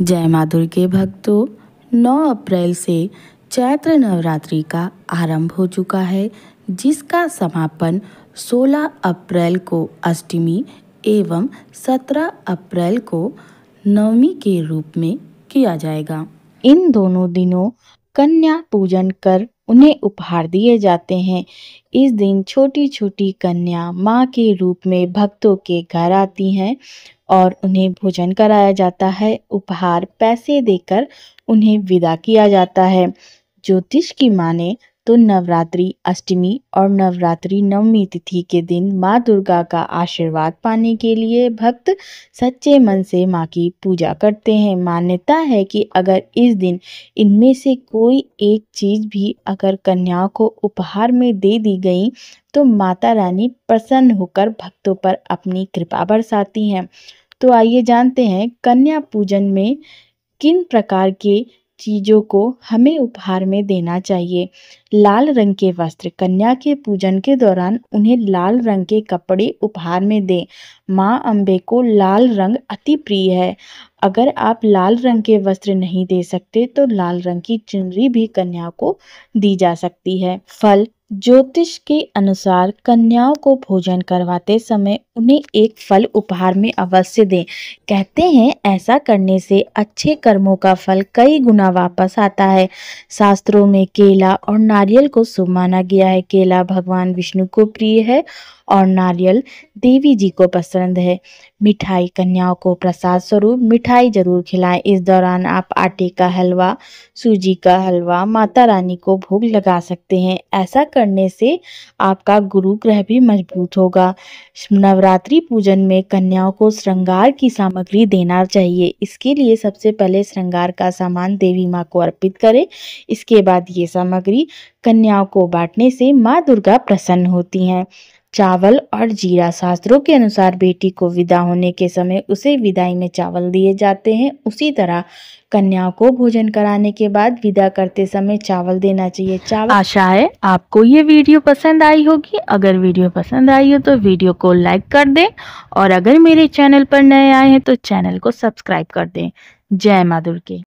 जय माधुर के भक्तों 9 अप्रैल से चैत्र नवरात्रि का आरंभ हो चुका है जिसका समापन 16 अप्रैल को अष्टमी एवं 17 अप्रैल को नवमी के रूप में किया जाएगा इन दोनों दिनों कन्या पूजन कर उन्हें उपहार दिए जाते हैं इस दिन छोटी छोटी कन्या माँ के रूप में भक्तों के घर आती हैं और उन्हें भोजन कराया जाता है उपहार पैसे देकर उन्हें विदा किया जाता है ज्योतिष की माने तो नवरात्रि अष्टमी और नवरात्रि नवमी तिथि के दिन माँ दुर्गा का आशीर्वाद पाने के लिए भक्त सच्चे मन से माँ की पूजा करते हैं मान्यता है कि अगर इस दिन इनमें से कोई एक चीज़ भी अगर कन्याओं को उपहार में दे दी गई तो माता रानी प्रसन्न होकर भक्तों पर अपनी कृपा बरसाती हैं तो आइए जानते हैं कन्या पूजन में किन प्रकार के चीज़ों को हमें उपहार में देना चाहिए लाल रंग के वस्त्र कन्या के पूजन के दौरान उन्हें लाल रंग के कपड़े उपहार में दें माँ अम्बे को लाल रंग अति प्रिय है अगर आप लाल रंग के वस्त्र नहीं दे सकते तो लाल रंग की चुनरी भी कन्या को दी जा सकती है फल ज्योतिष के अनुसार कन्याओं को भोजन करवाते समय उन्हें एक फल उपहार में अवश्य दें कहते हैं ऐसा करने से अच्छे कर्मों का फल कई गुना वापस आता है शास्त्रों में केला और नारियल को शुभ माना गया है केला भगवान विष्णु को प्रिय है और नारियल देवी जी को पसंद है मिठाई कन्याओं को प्रसाद स्वरूप मिठाई जरूर खिलाएं इस दौरान आप आटे का हलवा सूजी का हलवा माता रानी को भोग लगा सकते हैं ऐसा करने से आपका गुरु ग्रह भी मजबूत होगा नवरात्रि पूजन में कन्याओं को श्रृंगार की सामग्री देना चाहिए इसके लिए सबसे पहले श्रृंगार का सामान देवी माँ को अर्पित करें इसके बाद ये सामग्री कन्याओं को बांटने से माँ दुर्गा प्रसन्न होती हैं चावल और जीरा शास्त्रों के अनुसार बेटी को विदा होने के समय उसे विदाई में चावल दिए जाते हैं उसी तरह कन्याओं को भोजन कराने के बाद विदा करते समय चावल देना चाहिए चावल आशा है आपको ये वीडियो पसंद आई होगी अगर वीडियो पसंद आई हो तो वीडियो को लाइक कर दें और अगर मेरे चैनल पर नए आए हैं तो चैनल को सब्सक्राइब कर दें जय माँ दुर्गे